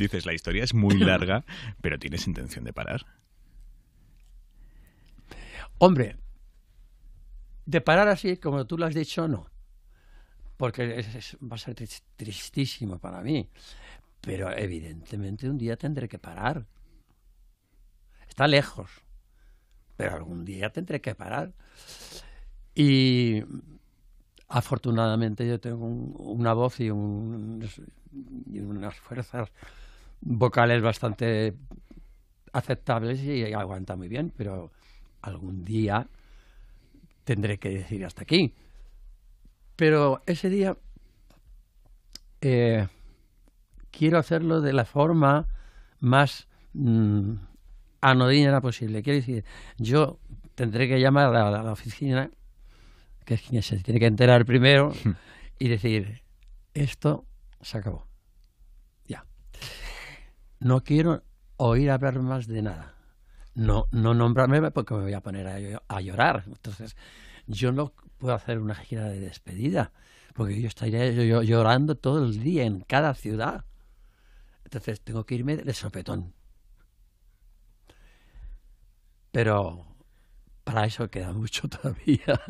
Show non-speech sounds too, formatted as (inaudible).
Dices, la historia es muy (laughs) larga, pero ¿tienes intención de parar? Hombre, de parar así, como tú lo has dicho, no. Porque va a ser tristísimo para mí. Pero evidentemente un día tendré que parar. Está lejos. Pero algún día tendré que parar. Y afortunadamente yo tengo una voz y unas fuerzas vocales bastante aceptables y aguanta muy bien, pero algún día tendré que decir hasta aquí. Pero ese día eh, quiero hacerlo de la forma más mm, anodina posible. Quiero decir, yo tendré que llamar a la oficina, que es quien se tiene que enterar primero, (laughs) y decir, esto se acabó no quiero oír hablar más de nada. No, no nombrarme porque me voy a poner a, a llorar. Entonces, yo no puedo hacer una gira de despedida porque yo estaría llorando todo el día en cada ciudad. Entonces, tengo que irme de sopetón. Pero para eso queda mucho (laughs) todavía.